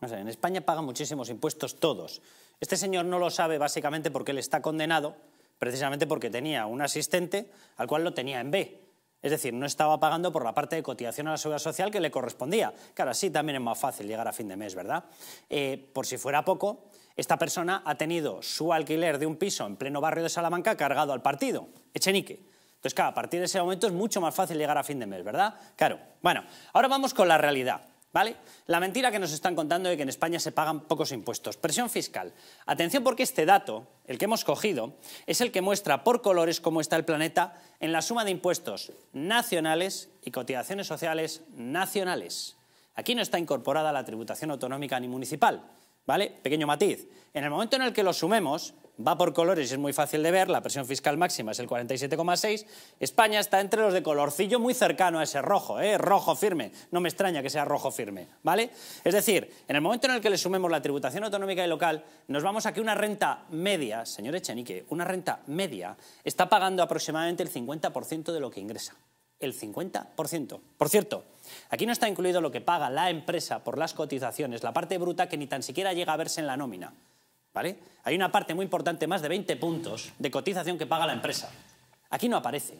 en España pagan muchísimos impuestos todos. Este señor no lo sabe básicamente porque él está condenado, precisamente porque tenía un asistente al cual lo tenía en B. Es decir, no estaba pagando por la parte de cotización a la seguridad social que le correspondía. Claro, así también es más fácil llegar a fin de mes, ¿verdad? Eh, por si fuera poco, esta persona ha tenido su alquiler de un piso en pleno barrio de Salamanca cargado al partido, Echenique. Entonces, claro, a partir de ese momento es mucho más fácil llegar a fin de mes, ¿verdad? Claro. Bueno, ahora vamos con la realidad. ¿Vale? La mentira que nos están contando de que en España se pagan pocos impuestos. Presión fiscal. Atención porque este dato, el que hemos cogido, es el que muestra por colores cómo está el planeta en la suma de impuestos nacionales y cotizaciones sociales nacionales. Aquí no está incorporada la tributación autonómica ni municipal, ¿vale? Pequeño matiz. En el momento en el que lo sumemos, va por colores y es muy fácil de ver, la presión fiscal máxima es el 47,6, España está entre los de colorcillo muy cercano a ese rojo, ¿eh? rojo firme, no me extraña que sea rojo firme, ¿vale? Es decir, en el momento en el que le sumemos la tributación autonómica y local, nos vamos a que una renta media, señor Echenique, una renta media está pagando aproximadamente el 50% de lo que ingresa el 50%. Por cierto, aquí no está incluido lo que paga la empresa por las cotizaciones, la parte bruta que ni tan siquiera llega a verse en la nómina. ¿Vale? Hay una parte muy importante, más de 20 puntos de cotización que paga la empresa. Aquí no aparece.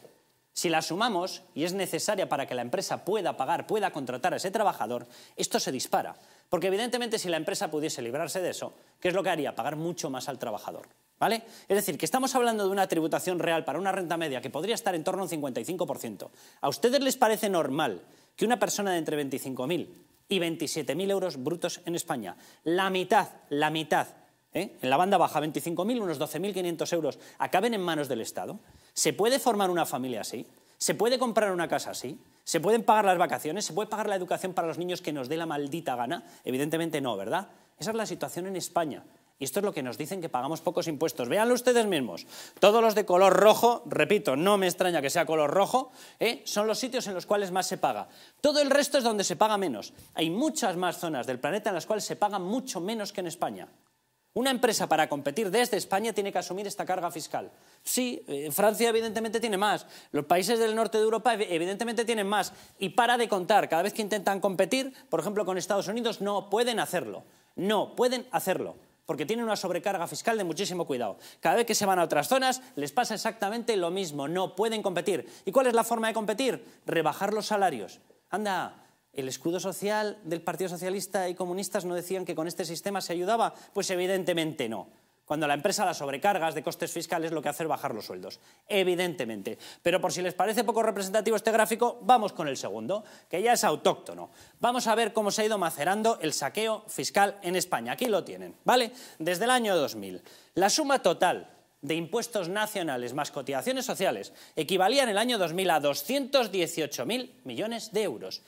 Si la sumamos y es necesaria para que la empresa pueda pagar, pueda contratar a ese trabajador, esto se dispara. Porque evidentemente si la empresa pudiese librarse de eso, ¿qué es lo que haría? Pagar mucho más al trabajador. ¿Vale? Es decir, que estamos hablando de una tributación real para una renta media que podría estar en torno a un 55%. ¿A ustedes les parece normal que una persona de entre 25.000 y 27.000 euros brutos en España, la mitad, la mitad, ¿eh? en la banda baja 25.000, unos 12.500 euros, acaben en manos del Estado? ¿Se puede formar una familia así? ¿Se puede comprar una casa así? ¿Se pueden pagar las vacaciones? ¿Se puede pagar la educación para los niños que nos dé la maldita gana? Evidentemente no, ¿verdad? Esa es la situación en España. Y esto es lo que nos dicen que pagamos pocos impuestos. Véanlo ustedes mismos. Todos los de color rojo, repito, no me extraña que sea color rojo, ¿eh? son los sitios en los cuales más se paga. Todo el resto es donde se paga menos. Hay muchas más zonas del planeta en las cuales se paga mucho menos que en España. Una empresa para competir desde España tiene que asumir esta carga fiscal. Sí, eh, Francia evidentemente tiene más, los países del norte de Europa evidentemente tienen más. Y para de contar, cada vez que intentan competir, por ejemplo con Estados Unidos, no pueden hacerlo. No pueden hacerlo porque tienen una sobrecarga fiscal de muchísimo cuidado. Cada vez que se van a otras zonas les pasa exactamente lo mismo, no pueden competir. ¿Y cuál es la forma de competir? Rebajar los salarios. Anda, ¿El escudo social del Partido Socialista y Comunistas no decían que con este sistema se ayudaba? Pues evidentemente no. Cuando la empresa da sobrecargas de costes fiscales, lo que hace es bajar los sueldos, evidentemente. Pero por si les parece poco representativo este gráfico, vamos con el segundo, que ya es autóctono. Vamos a ver cómo se ha ido macerando el saqueo fiscal en España. Aquí lo tienen, ¿vale? Desde el año 2000. La suma total de impuestos nacionales más cotizaciones sociales equivalía en el año 2000 a 218.000 millones de euros.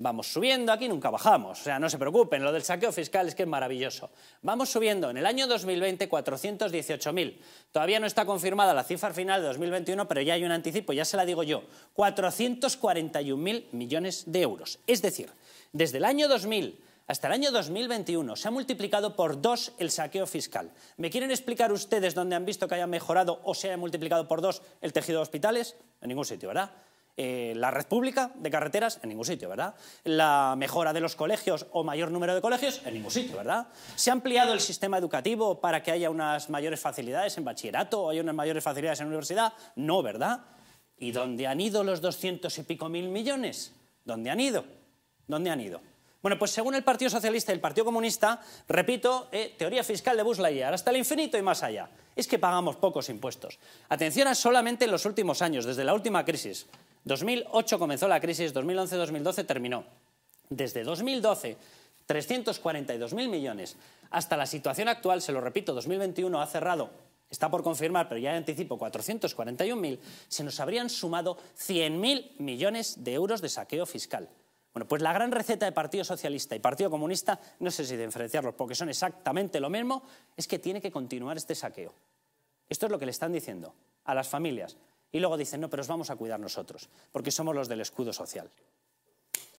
Vamos subiendo, aquí nunca bajamos, o sea, no se preocupen, lo del saqueo fiscal es que es maravilloso. Vamos subiendo, en el año 2020 418.000, todavía no está confirmada la cifra final de 2021, pero ya hay un anticipo, ya se la digo yo, 441.000 millones de euros. Es decir, desde el año 2000 hasta el año 2021 se ha multiplicado por dos el saqueo fiscal. ¿Me quieren explicar ustedes dónde han visto que haya mejorado o se haya multiplicado por dos el tejido de hospitales? En ningún sitio, ¿verdad? Eh, la red pública de carreteras, en ningún sitio, ¿verdad? La mejora de los colegios o mayor número de colegios, en ningún sitio, ¿verdad? Se ha ampliado el sistema educativo para que haya unas mayores facilidades en bachillerato o hay unas mayores facilidades en universidad, no, ¿verdad? ¿Y dónde han ido los doscientos y pico mil millones? ¿Dónde han ido? ¿Dónde han ido? Bueno, pues según el Partido Socialista y el Partido Comunista, repito, eh, teoría fiscal de Buzz hasta el infinito y más allá. Es que pagamos pocos impuestos. Atención a solamente en los últimos años, desde la última crisis. 2008 comenzó la crisis, 2011-2012 terminó. Desde 2012, 342.000 millones hasta la situación actual, se lo repito, 2021 ha cerrado, está por confirmar, pero ya anticipo, 441.000, se nos habrían sumado 100.000 millones de euros de saqueo fiscal. Bueno, pues la gran receta de Partido Socialista y Partido Comunista, no sé si diferenciarlos porque son exactamente lo mismo, es que tiene que continuar este saqueo. Esto es lo que le están diciendo a las familias. Y luego dicen, no, pero os vamos a cuidar nosotros, porque somos los del escudo social.